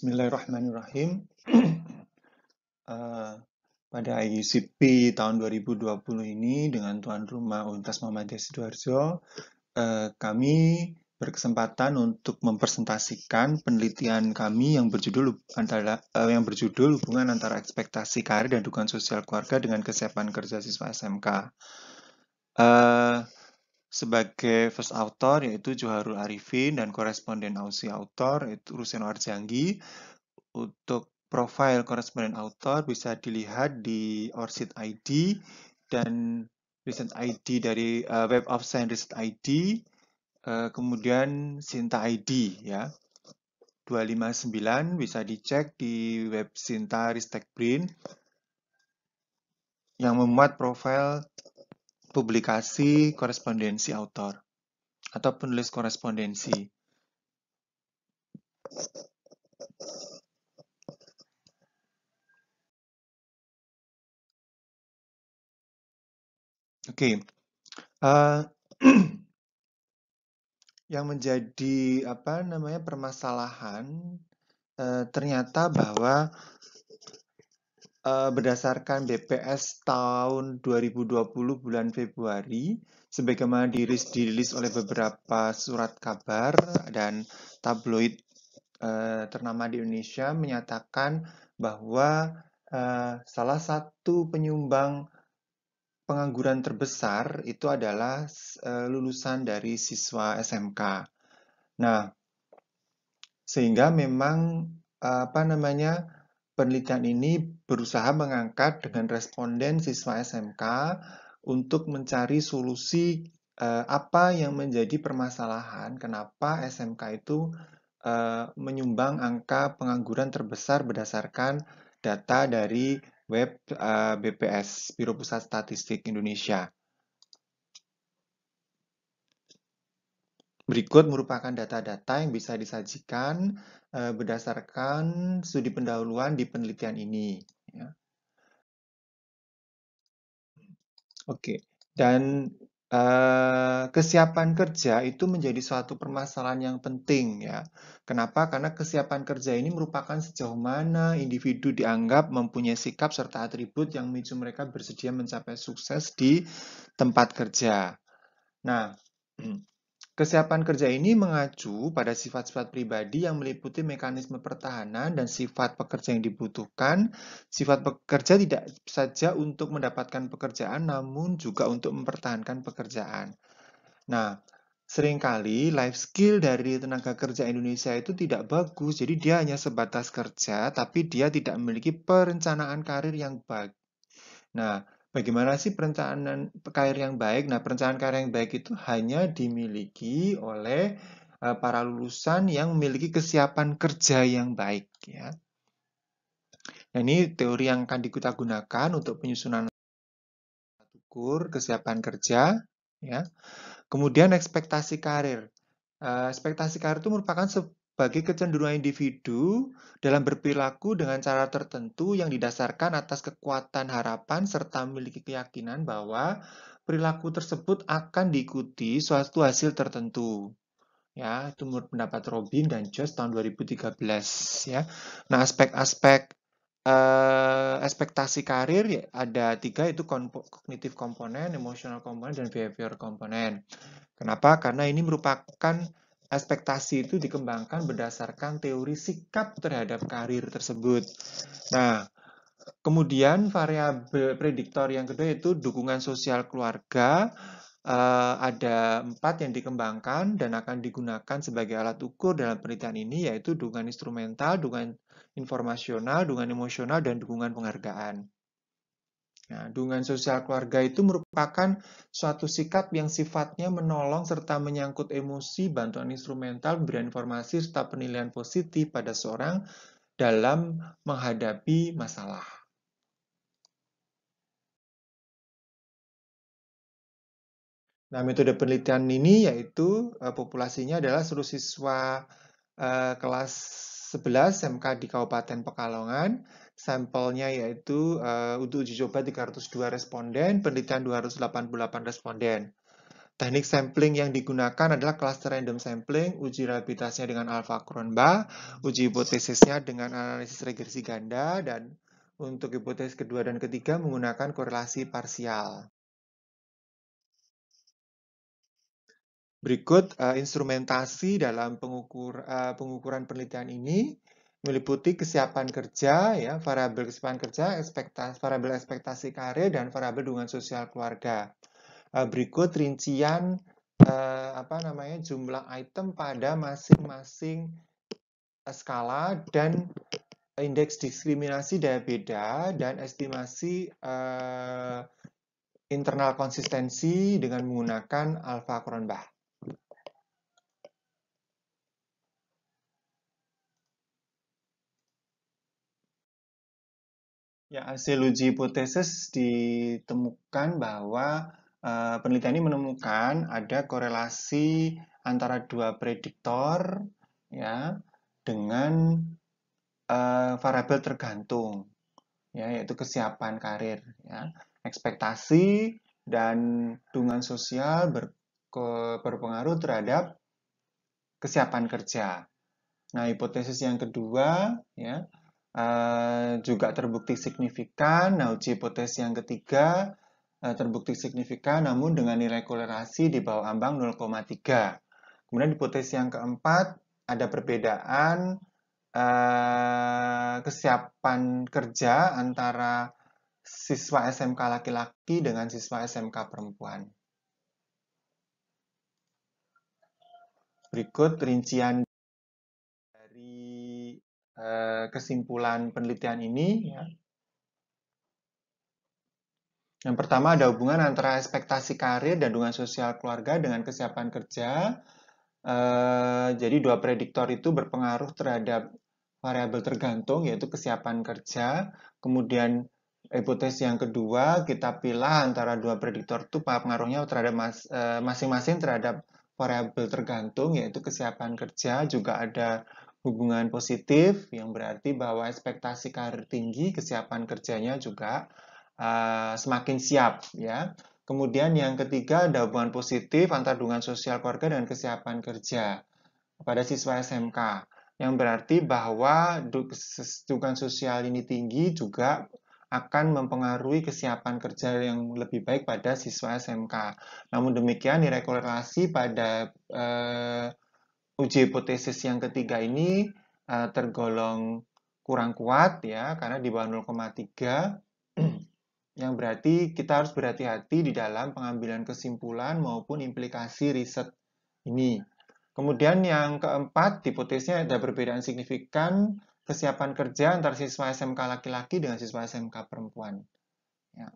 Bismillahirrahmanirrahim. uh, pada IUCP tahun 2020 ini dengan tuan rumah Universitas Muhammadiyah Sidoarjo, uh, kami berkesempatan untuk mempresentasikan penelitian kami yang berjudul antara uh, yang berjudul hubungan antara ekspektasi karir dan dukungan sosial keluarga dengan kesiapan kerja siswa SMK. Uh, sebagai first author yaitu Joharul Arifin dan koresponden ausi author yaitu Rusen Arjanggi. Untuk profil koresponden author bisa dilihat di Orsit ID dan Recent ID dari uh, Web of Science Recent ID, uh, eh, kemudian Sinta ID ya. 259 bisa dicek di web Sinta Ristek Print yang memuat profil publikasi korespondensi autor atau penulis korespondensi. Oke, okay. uh, eh, yang menjadi apa namanya permasalahan uh, ternyata bahwa Eh, berdasarkan BPS tahun 2020 bulan Februari sebagaimana dirilis, dirilis oleh beberapa surat kabar dan tabloid eh, ternama di Indonesia menyatakan bahwa eh, salah satu penyumbang pengangguran terbesar itu adalah lulusan dari siswa SMK. Nah, sehingga memang apa namanya penelitian ini berusaha mengangkat dengan responden siswa SMK untuk mencari solusi eh, apa yang menjadi permasalahan kenapa SMK itu eh, menyumbang angka pengangguran terbesar berdasarkan data dari web eh, BPS Biro Pusat Statistik Indonesia. Berikut merupakan data-data yang bisa disajikan Eh, berdasarkan studi pendahuluan di penelitian ini. Ya. Oke, dan uh, kesiapan kerja itu menjadi suatu permasalahan yang penting ya. Kenapa? Karena kesiapan kerja ini merupakan sejauh mana individu dianggap mempunyai sikap serta atribut yang memicu mereka bersedia mencapai sukses di tempat kerja. Nah, Kesiapan kerja ini mengacu pada sifat-sifat pribadi yang meliputi mekanisme pertahanan dan sifat pekerja yang dibutuhkan. Sifat pekerja tidak saja untuk mendapatkan pekerjaan, namun juga untuk mempertahankan pekerjaan. Nah, seringkali life skill dari tenaga kerja Indonesia itu tidak bagus. Jadi dia hanya sebatas kerja, tapi dia tidak memiliki perencanaan karir yang baik. Nah, Bagaimana sih perencanaan karir yang baik? Nah, perencanaan karir yang baik itu hanya dimiliki oleh eh, para lulusan yang memiliki kesiapan kerja yang baik ya. Nah, ini teori yang akan kita gunakan untuk penyusunan ukur kesiapan kerja ya. Kemudian ekspektasi karir. Eh, ekspektasi karir itu merupakan bagi kecenderungan individu dalam berperilaku dengan cara tertentu yang didasarkan atas kekuatan harapan serta memiliki keyakinan bahwa perilaku tersebut akan diikuti suatu hasil tertentu. Ya, itu menurut pendapat Robin dan Josh tahun 2013 ya. Nah, aspek-aspek eh, ekspektasi karir ya, ada tiga itu kognitif komponen, emosional komponen, dan behavior komponen. Kenapa? Karena ini merupakan ekspektasi itu dikembangkan berdasarkan teori sikap terhadap karir tersebut. Nah, kemudian variabel prediktor yang kedua itu dukungan sosial keluarga. Uh, ada empat yang dikembangkan dan akan digunakan sebagai alat ukur dalam penelitian ini yaitu dukungan instrumental, dukungan informasional, dukungan emosional, dan dukungan penghargaan. Nah, dukungan sosial keluarga itu merupakan suatu sikap yang sifatnya menolong serta menyangkut emosi, bantuan instrumental, berinformasi informasi, serta penilaian positif pada seorang dalam menghadapi masalah. Nah, metode penelitian ini yaitu eh, populasinya adalah seluruh siswa eh, kelas 11 SMK di Kabupaten Pekalongan sampelnya yaitu uh, untuk uji coba 302 responden, penelitian 288 responden. Teknik sampling yang digunakan adalah cluster random sampling, uji reliabilitasnya dengan alpha kronba, uji hipotesisnya dengan analisis regresi ganda, dan untuk hipotesis kedua dan ketiga menggunakan korelasi parsial. Berikut uh, instrumentasi dalam pengukur, uh, pengukuran penelitian ini meliputi kesiapan kerja, ya, variabel kesiapan kerja, ekspektasi, variabel ekspektasi karir, dan variabel dukungan sosial keluarga. Eh, berikut rincian eh, apa namanya jumlah item pada masing-masing eh, skala dan indeks diskriminasi daya beda dan estimasi internal konsistensi dengan menggunakan alfa Kronbach. Ya, hasil uji hipotesis ditemukan bahwa uh, penelitian ini menemukan ada korelasi antara dua prediktor ya dengan uh, variabel tergantung ya yaitu kesiapan karir ya. Ekspektasi dan dukungan sosial ber, berpengaruh terhadap kesiapan kerja. Nah, hipotesis yang kedua ya uh, juga terbukti signifikan. Nah, uji hipotesis yang ketiga uh, terbukti signifikan namun dengan nilai korelasi di bawah ambang 0,3. Kemudian di hipotesis yang keempat ada perbedaan uh, kesiapan kerja antara siswa SMK laki-laki dengan siswa SMK perempuan. Berikut rincian kesimpulan penelitian ini. Ya. Hmm. Yang pertama ada hubungan antara ekspektasi karir dan dukungan sosial keluarga dengan kesiapan kerja. E, jadi dua prediktor itu berpengaruh terhadap variabel tergantung yaitu kesiapan kerja. Kemudian hipotesis yang kedua kita pilih antara dua prediktor itu pengaruhnya terhadap eh, masing-masing e, terhadap variabel tergantung yaitu kesiapan kerja juga ada hubungan positif yang berarti bahwa ekspektasi karir tinggi, kesiapan kerjanya juga uh, semakin siap ya. Kemudian yang ketiga ada hubungan positif antar hubungan sosial keluarga dan kesiapan kerja pada siswa SMK yang berarti bahwa dukungan sosial ini tinggi juga akan mempengaruhi kesiapan kerja yang lebih baik pada siswa SMK. Namun demikian direkolerasi pada eh, uji hipotesis yang ketiga ini uh, tergolong kurang kuat ya karena di bawah 0,3 yang berarti kita harus berhati-hati di dalam pengambilan kesimpulan maupun implikasi riset ini. Kemudian yang keempat, hipotesisnya ada perbedaan signifikan kesiapan kerja antar siswa SMK laki-laki dengan siswa SMK perempuan. Ya.